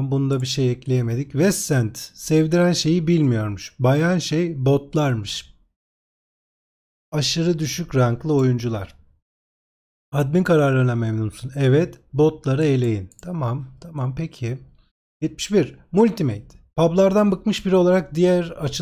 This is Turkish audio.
Bunda bir şey ekleyemedik. Westend sevdiren şeyi bilmiyormuş. Bayan şey botlarmış. Aşırı düşük ranklı oyuncular. Admin kararlarına memnunsun. Evet botları eleyin. Tamam tamam peki. 71. Multimate. Publardan bıkmış biri olarak diğer açı.